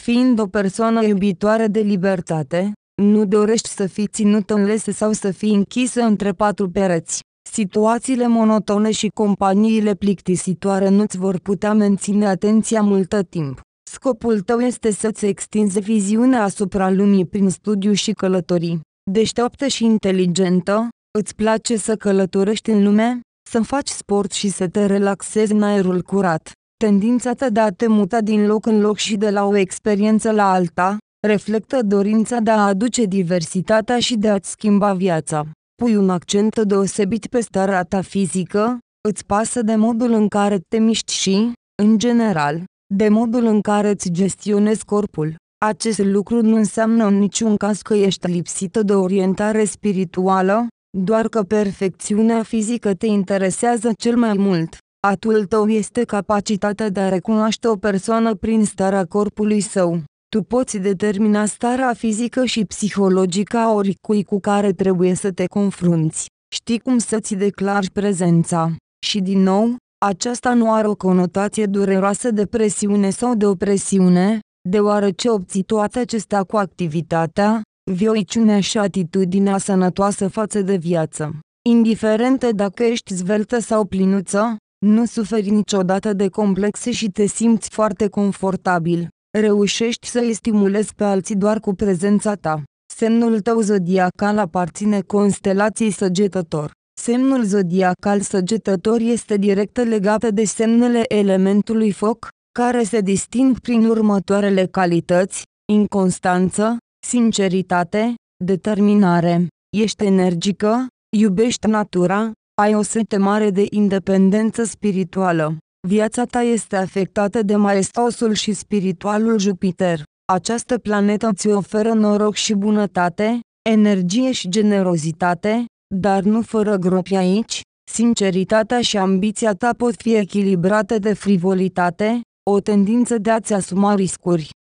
Fiind o persoană iubitoare de libertate, nu dorești să fii ținută în lese sau să fii închisă între patru pereți. Situațiile monotone și companiile plictisitoare nu-ți vor putea menține atenția multă timp. Scopul tău este să-ți extinzi viziunea asupra lumii prin studiu și călătorii. Deșteaptă și inteligentă, îți place să călătorești în lume? să faci sport și să te relaxezi în aerul curat. Tendința ta de a te muta din loc în loc și de la o experiență la alta, reflectă dorința de a aduce diversitatea și de a-ți schimba viața. Pui un accent deosebit pe starea ta fizică, îți pasă de modul în care te miști și, în general, de modul în care îți gestionezi corpul. Acest lucru nu înseamnă în niciun caz că ești lipsită de orientare spirituală, doar că perfecțiunea fizică te interesează cel mai mult. Atul tău este capacitatea de a recunoaște o persoană prin starea corpului său. Tu poți determina starea fizică și psihologică a oricui cu care trebuie să te confrunți. Știi cum să-ți declari prezența. Și din nou, aceasta nu are o conotație dureroasă de presiune sau de opresiune, deoarece obții toate acestea cu activitatea, vioiciunea și atitudinea sănătoasă față de viață. Indiferent dacă ești zveltă sau plinuță, nu suferi niciodată de complexe și te simți foarte confortabil. Reușești să îi stimulezi pe alții doar cu prezența ta. Semnul tău zodiacal aparține constelației săgetător. Semnul zodiacal săgetător este direct legat de semnele elementului foc, care se disting prin următoarele calități, inconstanță, sinceritate, determinare, ești energică, iubești natura, ai o sete mare de independență spirituală. Viața ta este afectată de marestosul și spiritualul Jupiter. Această planetă ți oferă noroc și bunătate, energie și generozitate, dar nu fără gropi aici, sinceritatea și ambiția ta pot fi echilibrate de frivolitate, o tendință de a-ți asuma riscuri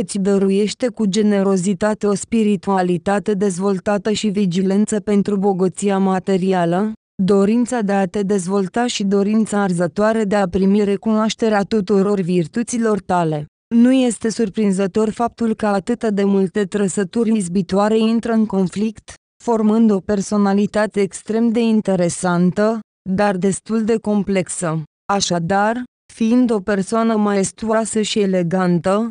îți dăruiește cu generozitate o spiritualitate dezvoltată și vigilență pentru bogăția materială, dorința de a te dezvolta și dorința arzătoare de a primi recunoașterea tuturor virtuților tale. Nu este surprinzător faptul că atât de multe trăsături izbitoare intră în conflict, formând o personalitate extrem de interesantă, dar destul de complexă. Așadar, fiind o persoană maestuoasă și elegantă,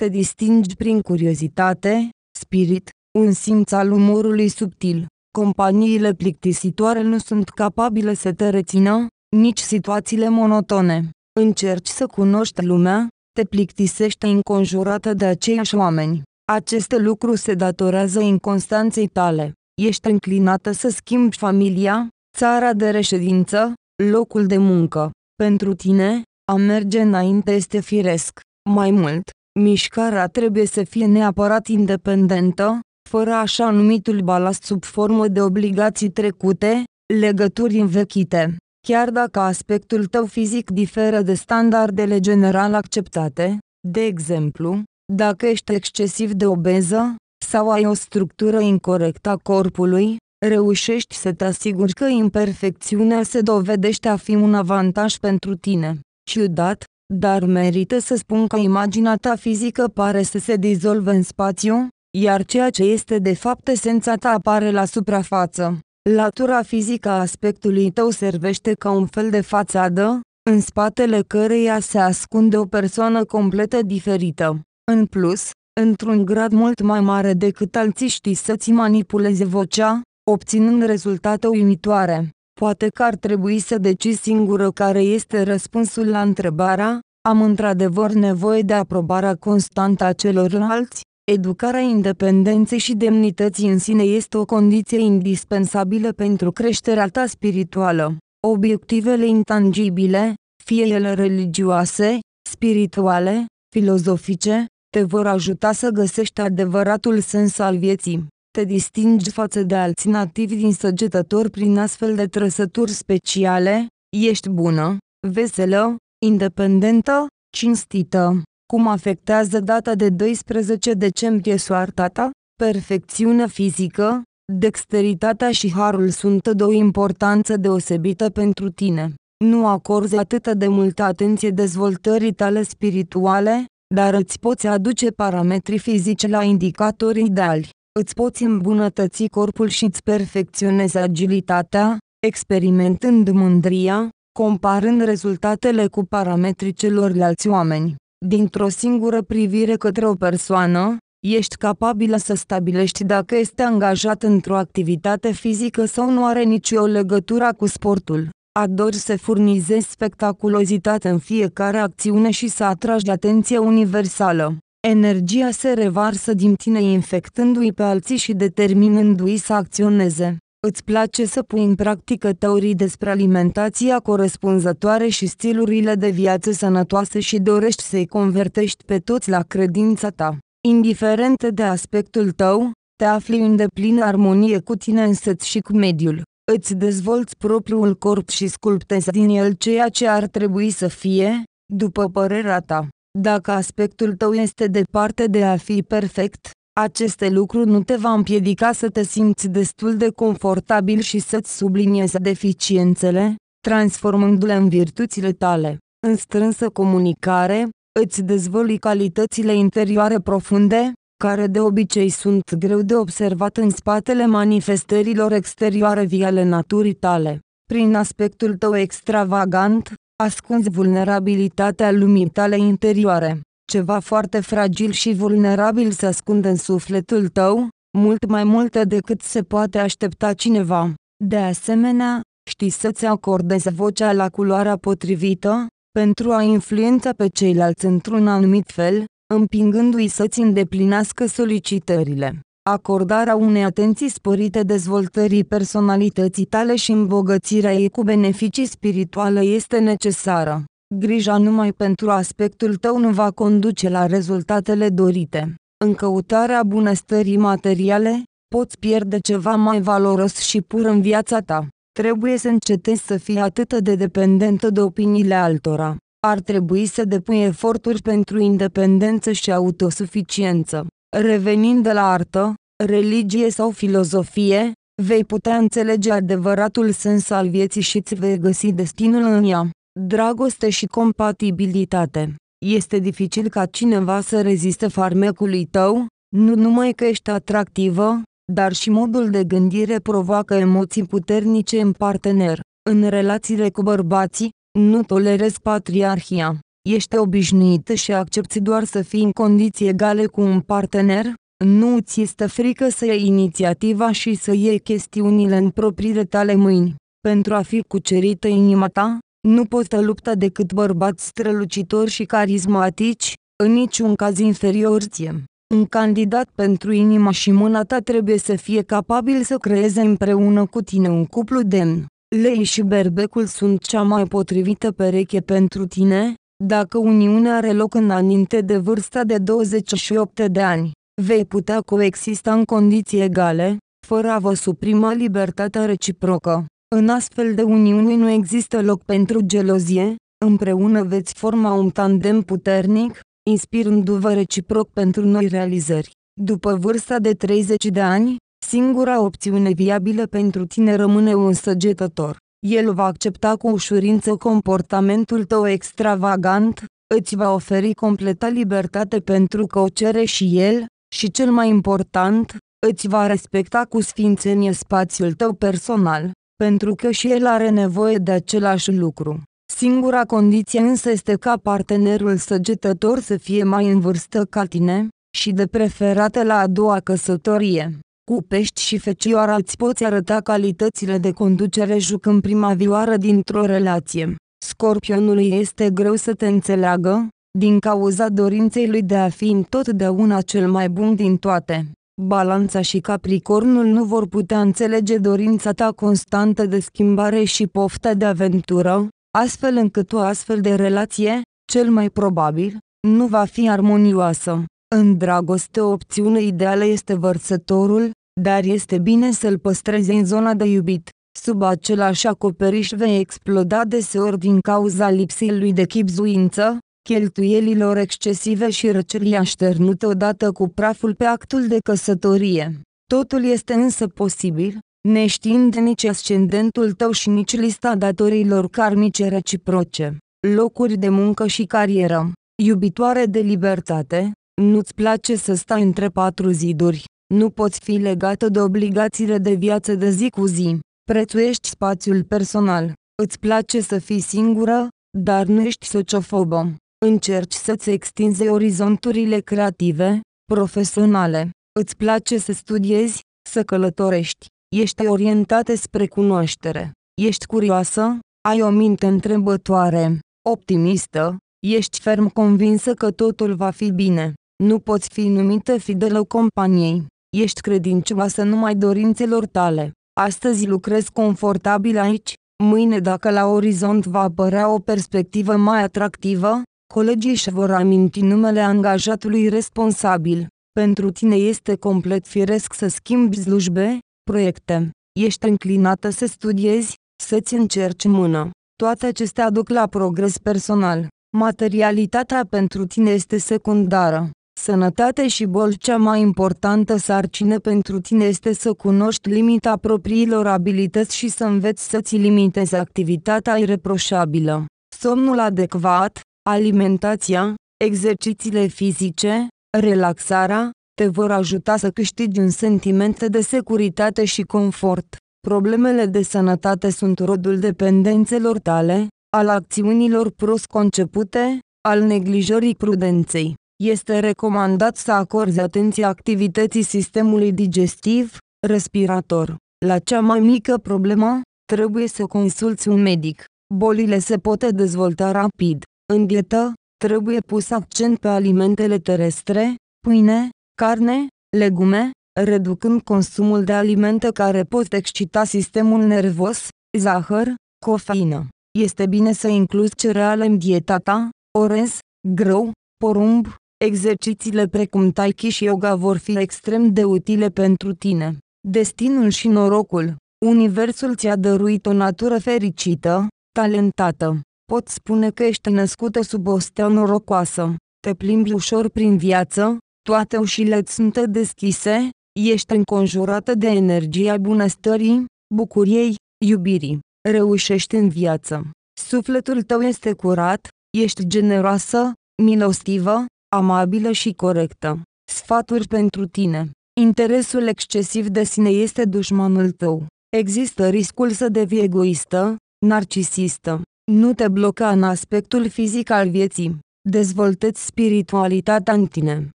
te distingi prin curiozitate, spirit, un simț al umorului subtil. Companiile plictisitoare nu sunt capabile să te rețină, nici situațiile monotone. Încerci să cunoști lumea, te plictisește înconjurată de aceiași oameni. Aceste lucruri se datorează inconstanței tale. Ești înclinată să schimbi familia, țara de reședință, locul de muncă. Pentru tine, a merge înainte este firesc. Mai mult, Mișcarea trebuie să fie neapărat independentă, fără așa numitul balast sub formă de obligații trecute, legături învechite. Chiar dacă aspectul tău fizic diferă de standardele general acceptate, de exemplu, dacă ești excesiv de obeză, sau ai o structură incorrectă a corpului, reușești să te asiguri că imperfecțiunea se dovedește a fi un avantaj pentru tine. Ciudat, dar merită să spun că imaginea ta fizică pare să se dizolve în spațiu, iar ceea ce este de fapt esența ta apare la suprafață. Latura fizică a aspectului tău servește ca un fel de fațadă, în spatele căreia se ascunde o persoană completă diferită. În plus, într-un grad mult mai mare decât alții știi să-ți manipuleze vocea, obținând rezultate uimitoare. Poate că ar trebui să decizi singură care este răspunsul la întrebarea, am într-adevăr nevoie de aprobarea constantă a celorlalți? Educarea independenței și demnității în sine este o condiție indispensabilă pentru creșterea ta spirituală. Obiectivele intangibile, fie ele religioase, spirituale, filozofice, te vor ajuta să găsești adevăratul sens al vieții. Te distingi față de alții nativi din săgetători prin astfel de trăsături speciale, ești bună, veselă, independentă, cinstită. Cum afectează data de 12 decembrie soarta ta? Perfecțiunea fizică, dexteritatea și harul sunt de o importanță deosebită pentru tine. Nu acorzi atât de multă atenție dezvoltării tale spirituale, dar îți poți aduce parametrii fizici la indicatori ideali îți poți îmbunătăți corpul și îți perfecționezi agilitatea, experimentând mândria, comparând rezultatele cu parametrii celorlalți oameni. Dintr-o singură privire către o persoană, ești capabilă să stabilești dacă este angajat într-o activitate fizică sau nu are nicio legătură cu sportul. Ador să furnizezi spectaculozitate în fiecare acțiune și să atragi atenție universală. Energia se revarsă din tine infectându-i pe alții și determinându-i să acționeze. Îți place să pui în practică teorii despre alimentația corespunzătoare și stilurile de viață sănătoase și dorești să-i convertești pe toți la credința ta. Indiferent de aspectul tău, te afli în deplină armonie cu tine însăți și cu mediul. Îți dezvolți propriul corp și sculptezi din el ceea ce ar trebui să fie, după părerea ta. Dacă aspectul tău este departe de a fi perfect, aceste lucruri nu te va împiedica să te simți destul de confortabil și să-ți subliniezi deficiențele, transformându-le în virtuțile tale. În strânsă comunicare, îți dezvălui calitățile interioare profunde, care de obicei sunt greu de observat în spatele manifestărilor exterioare viale naturii tale. Prin aspectul tău extravagant, ascunzi vulnerabilitatea lumii tale interioare. Ceva foarte fragil și vulnerabil se ascunde în sufletul tău, mult mai multe decât se poate aștepta cineva. De asemenea, știi să-ți acordezi vocea la culoarea potrivită, pentru a influența pe ceilalți într-un anumit fel, împingându-i să-ți îndeplinească solicitările acordarea unei atenții sporite dezvoltării personalității tale și îmbogățirea ei cu beneficii spirituale este necesară. Grija numai pentru aspectul tău nu va conduce la rezultatele dorite. În căutarea bunăstării materiale, poți pierde ceva mai valoros și pur în viața ta. Trebuie să încetezi să fii atât de dependentă de opiniile altora. Ar trebui să depui eforturi pentru independență și autosuficiență. Revenind de la artă, religie sau filozofie, vei putea înțelege adevăratul sens al vieții și îți vei găsi destinul în ea. Dragoste și compatibilitate. Este dificil ca cineva să reziste farmecului tău, nu numai că ești atractivă, dar și modul de gândire provoacă emoții puternice în partener. În relațiile cu bărbații, nu tolerezi patriarhia. Ești obișnuită și accepti doar să fii în condiții egale cu un partener, nu ți este frică să iei inițiativa și să iei chestiunile în propriile tale mâini. Pentru a fi cucerită inima ta, nu poți da lupta decât bărbați strălucitori și carismatici, în niciun caz inferior ție. Un candidat pentru inima și mâna ta trebuie să fie capabil să creeze împreună cu tine un cuplu demn. Lei și berbecul sunt cea mai potrivită pereche pentru tine, dacă uniunea are loc înainte de vârsta de 28 de ani vei putea coexista în condiții egale, fără a vă suprima libertatea reciprocă. În astfel de uniuni nu există loc pentru gelozie, împreună veți forma un tandem puternic, inspirându-vă reciproc pentru noi realizări. După vârsta de 30 de ani, singura opțiune viabilă pentru tine rămâne un săgetător. El va accepta cu ușurință comportamentul tău extravagant, îți va oferi completa libertate pentru că o cere și el, și cel mai important, îți va respecta cu sfințenie spațiul tău personal, pentru că și el are nevoie de același lucru. Singura condiție însă este ca partenerul săgetător să fie mai în vârstă ca tine, și de preferate la a doua căsătorie. Cu pești și fecioara îți poți arăta calitățile de conducere jucând prima vioară dintr-o relație. Scorpionului este greu să te înțeleagă, din cauza dorinței lui de a fi întotdeauna cel mai bun din toate. Balanța și Capricornul nu vor putea înțelege dorința ta constantă de schimbare și pofta de aventură, astfel încât o astfel de relație, cel mai probabil, nu va fi armonioasă. În dragoste o opțiune ideală este vărsătorul, dar este bine să-l păstrezi în zona de iubit. Sub același acoperiș vei exploda deseori din cauza lipsei lui de chipzuință, cheltuielilor excesive și răcerii așternute odată cu praful pe actul de căsătorie. Totul este însă posibil, neștiind nici ascendentul tău și nici lista datorilor karmice reciproce, locuri de muncă și carieră. Iubitoare de libertate, nu-ți place să stai între patru ziduri, nu poți fi legată de obligațiile de viață de zi cu zi, prețuiești spațiul personal, îți place să fii singură, dar nu ești sociofobă. Încerci să-ți extinzi orizonturile creative, profesionale. Îți place să studiezi, să călătorești. Ești orientată spre cunoaștere. Ești curioasă, ai o minte întrebătoare, optimistă, ești ferm convinsă că totul va fi bine. Nu poți fi numită fidelă companiei. Ești credincioasă numai dorințelor tale. Astăzi lucrezi confortabil aici, mâine dacă la orizont va apărea o perspectivă mai atractivă, Colegii își vor aminti numele angajatului responsabil. Pentru tine este complet firesc să schimbi slujbe, proiecte. Ești înclinată să studiezi, să-ți încerci mână. Toate acestea aduc la progres personal. Materialitatea pentru tine este secundară. Sănătate și bol cea mai importantă sarcină pentru tine este să cunoști limita propriilor abilități și să înveți să-ți limitezi activitatea ireproșabilă. Somnul adecvat, Alimentația, exercițiile fizice, relaxarea, te vor ajuta să câștigi un sentiment de securitate și confort. Problemele de sănătate sunt rodul dependențelor tale, al acțiunilor prost concepute, al neglijării prudenței. Este recomandat să acorzi atenție activității sistemului digestiv, respirator. La cea mai mică problemă, trebuie să consulți un medic. Bolile se pot dezvolta rapid. În dietă, trebuie pus accent pe alimentele terestre, pâine, carne, legume, reducând consumul de alimente care pot excita sistemul nervos, zahăr, cofeină. Este bine să incluzi cereale în dieta ta, orez, grâu, porumb, exercițiile precum tai chi și yoga vor fi extrem de utile pentru tine. Destinul și norocul Universul ți-a dăruit o natură fericită, talentată pot spune că ești născută sub o stea norocoasă, te plimbi ușor prin viață, toate ușile îți sunt deschise, ești înconjurată de energia bunăstării, bucuriei, iubirii, reușești în viață. Sufletul tău este curat, ești generoasă, milostivă, amabilă și corectă. Sfaturi pentru tine. Interesul excesiv de sine este dușmanul tău. Există riscul să devii egoistă, narcisistă, nu te bloca în aspectul fizic al vieții. Dezvoltă-ți spiritualitatea în tine.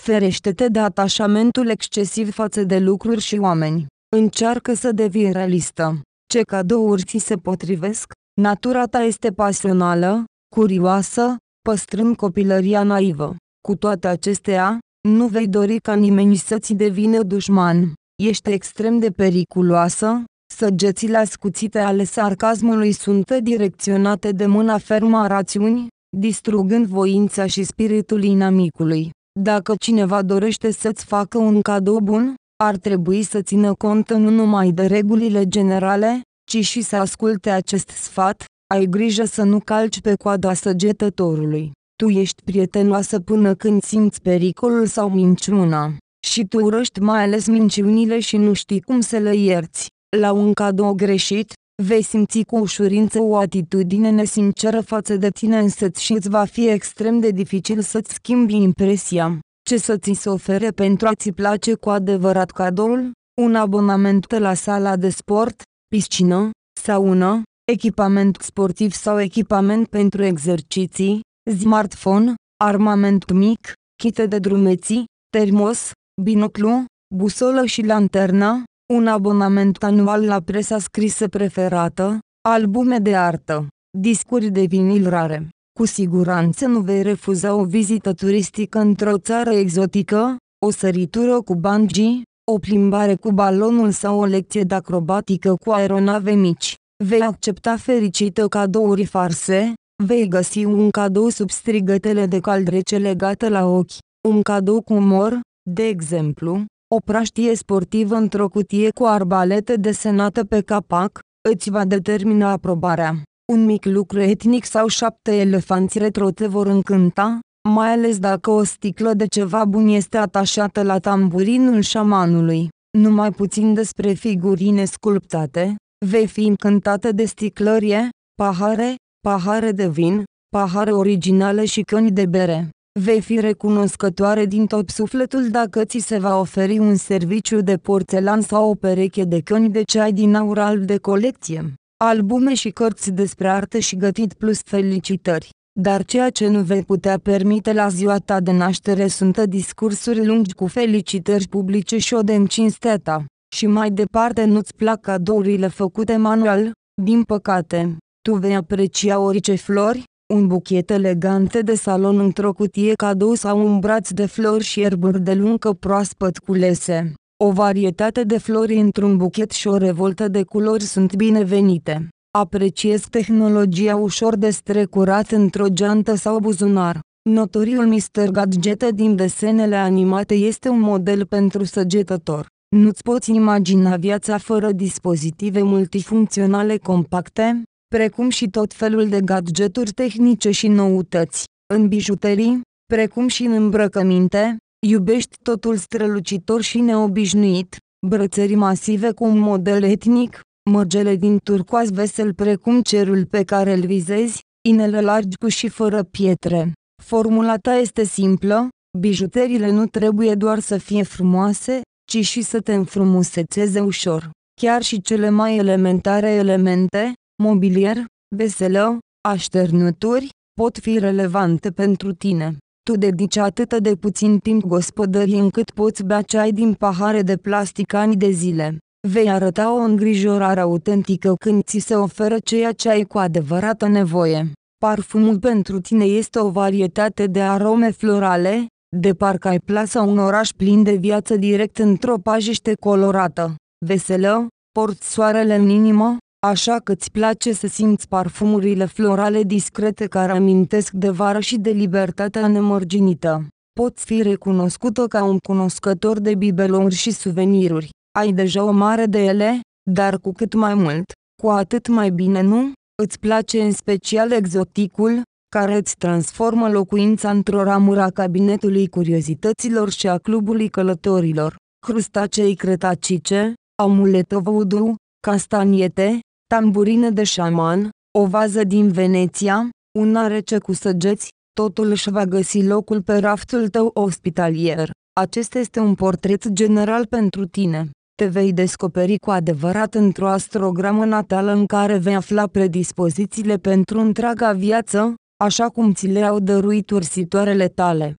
Ferește-te de atașamentul excesiv față de lucruri și oameni. Încearcă să devii realistă. Ce cadouri ți se potrivesc? Natura ta este pasională, curioasă, păstrând copilăria naivă. Cu toate acestea, nu vei dori ca nimeni să-ți devină dușman. Ești extrem de periculoasă, Săgețile ascuțite ale sarcasmului sunt direcționate de mâna fermă a rațiunii, distrugând voința și spiritul inamicului. Dacă cineva dorește să-ți facă un cadou bun, ar trebui să țină cont nu numai de regulile generale, ci și să asculte acest sfat, ai grijă să nu calci pe coada săgetătorului. Tu ești prietenoasă până când simți pericolul sau minciuna, și tu urăști mai ales minciunile și nu știi cum să le ierți la un cadou greșit, vei simți cu ușurință o atitudine nesinceră față de tine însăți și îți va fi extrem de dificil să-ți schimbi impresia. Ce să ți se ofere pentru a-ți place cu adevărat cadoul? Un abonament la sala de sport, piscină, saună, echipament sportiv sau echipament pentru exerciții, smartphone, armament mic, chite de drumeții, termos, binoclu, busolă și lanterna, un abonament anual la presa scrisă preferată, albume de artă, discuri de vinil rare. Cu siguranță nu vei refuza o vizită turistică într-o țară exotică, o săritură cu bungee, o plimbare cu balonul sau o lecție de acrobatică cu aeronave mici. Vei accepta fericită cadouri farse, vei găsi un cadou sub strigătele de caldrece legate la ochi, un cadou cu mor, de exemplu, o praștie sportivă într-o cutie cu arbalete desenată pe capac, îți va determina aprobarea. Un mic lucru etnic sau șapte elefanți retro te vor încânta, mai ales dacă o sticlă de ceva bun este atașată la tamburinul șamanului. Numai puțin despre figurine sculptate, vei fi încântată de sticlărie, pahare, pahare de vin, pahare originale și căni de bere. Vei fi recunoscătoare din tot sufletul dacă ți se va oferi un serviciu de porțelan sau o pereche de căni de ceai din aur alb de colecție. Albume și cărți despre artă și gătit plus felicitări. Dar ceea ce nu vei putea permite la ziua ta de naștere sunt discursuri lungi cu felicitări publice și o de cinstea ta. Și mai departe nu-ți plac cadourile făcute manual, din păcate, tu vei aprecia orice flori, un buchet elegant de salon într-o cutie cadou sau un braț de flori și erburi de luncă proaspăt culese. O varietate de flori într-un buchet și o revoltă de culori sunt binevenite. Apreciez tehnologia ușor de strecurat într-o geantă sau buzunar. Notoriul Mr. Gadget din desenele animate este un model pentru săgetător. Nu-ți poți imagina viața fără dispozitive multifuncționale compacte, precum și tot felul de gadgeturi tehnice și noutăți, în bijuterii, precum și în îmbrăcăminte, iubești totul strălucitor și neobișnuit, brățări masive cu un model etnic, mărgele din turcoaz vesel precum cerul pe care îl vizezi, inele largi cu și fără pietre. Formula ta este simplă, bijuteriile nu trebuie doar să fie frumoase, ci și să te înfrumusețeze ușor. Chiar și cele mai elementare elemente, mobilier, veselă, așternuturi, pot fi relevante pentru tine. Tu dedici atât de puțin timp gospodării încât poți bea ceai din pahare de plastic ani de zile. Vei arăta o îngrijorare autentică când ți se oferă ceea ce ai cu adevărată nevoie. Parfumul pentru tine este o varietate de arome florale, de parcă ai plasa un oraș plin de viață direct într-o pajiște colorată. Veselă, porți soarele în inimă, așa că îți place să simți parfumurile florale discrete care amintesc de vară și de libertatea nemărginită. Poți fi recunoscută ca un cunoscător de bibelouri și suveniruri. Ai deja o mare de ele, dar cu cât mai mult, cu atât mai bine nu? Îți place în special exoticul, care îți transformă locuința într-o ramură a cabinetului curiozităților și a clubului călătorilor. Crustacei cretacice, amuletă voodoo, castaniete, tamburină de șaman, o vază din Veneția, una rece cu săgeți, totul își va găsi locul pe raftul tău ospitalier. Acesta este un portret general pentru tine. Te vei descoperi cu adevărat într-o astrogramă natală în care vei afla predispozițiile pentru întreaga viață, așa cum ți le-au dăruit ursitoarele tale.